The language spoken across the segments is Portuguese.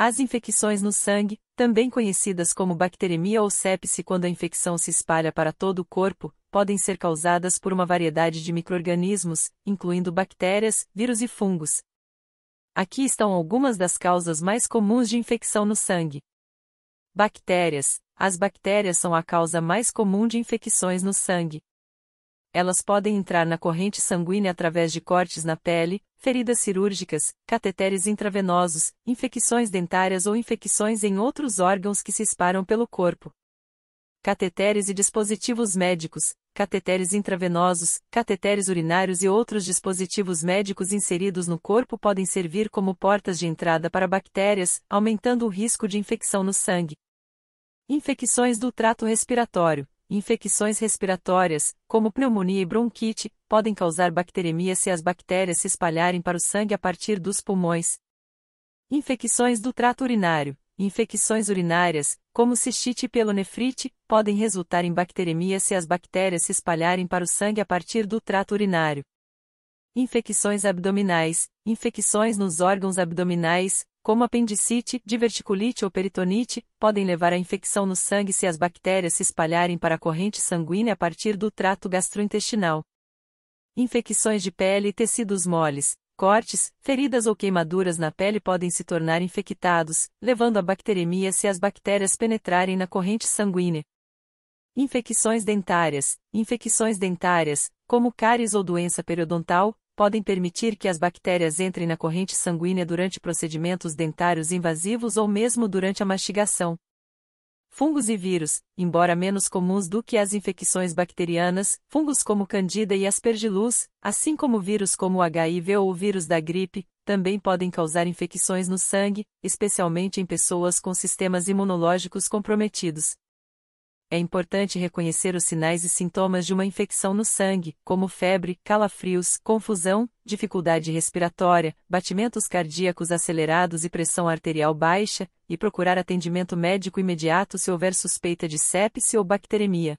As infecções no sangue, também conhecidas como bacteremia ou sepse quando a infecção se espalha para todo o corpo, podem ser causadas por uma variedade de micro-organismos, incluindo bactérias, vírus e fungos. Aqui estão algumas das causas mais comuns de infecção no sangue. Bactérias. As bactérias são a causa mais comum de infecções no sangue elas podem entrar na corrente sanguínea através de cortes na pele, feridas cirúrgicas, cateteres intravenosos, infecções dentárias ou infecções em outros órgãos que se espalham pelo corpo. Cateteres e dispositivos médicos, cateteres intravenosos, cateteres urinários e outros dispositivos médicos inseridos no corpo podem servir como portas de entrada para bactérias, aumentando o risco de infecção no sangue. Infecções do trato respiratório. Infecções respiratórias, como pneumonia e bronquite, podem causar bacteremia se as bactérias se espalharem para o sangue a partir dos pulmões. Infecções do trato urinário. Infecções urinárias, como cistite e pelonefrite, podem resultar em bacteremia se as bactérias se espalharem para o sangue a partir do trato urinário infecções abdominais, infecções nos órgãos abdominais, como apendicite, diverticulite ou peritonite, podem levar à infecção no sangue se as bactérias se espalharem para a corrente sanguínea a partir do trato gastrointestinal. Infecções de pele e tecidos moles, cortes, feridas ou queimaduras na pele podem se tornar infectados, levando à bacteremia se as bactérias penetrarem na corrente sanguínea. Infecções dentárias. Infecções dentárias, como cáries ou doença periodontal, podem permitir que as bactérias entrem na corrente sanguínea durante procedimentos dentários invasivos ou mesmo durante a mastigação. Fungos e vírus, embora menos comuns do que as infecções bacterianas, fungos como Candida e Aspergillus, assim como vírus como o HIV ou o vírus da gripe, também podem causar infecções no sangue, especialmente em pessoas com sistemas imunológicos comprometidos, é importante reconhecer os sinais e sintomas de uma infecção no sangue, como febre, calafrios, confusão, dificuldade respiratória, batimentos cardíacos acelerados e pressão arterial baixa, e procurar atendimento médico imediato se houver suspeita de sepse ou bacteremia.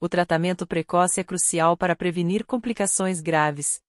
O tratamento precoce é crucial para prevenir complicações graves,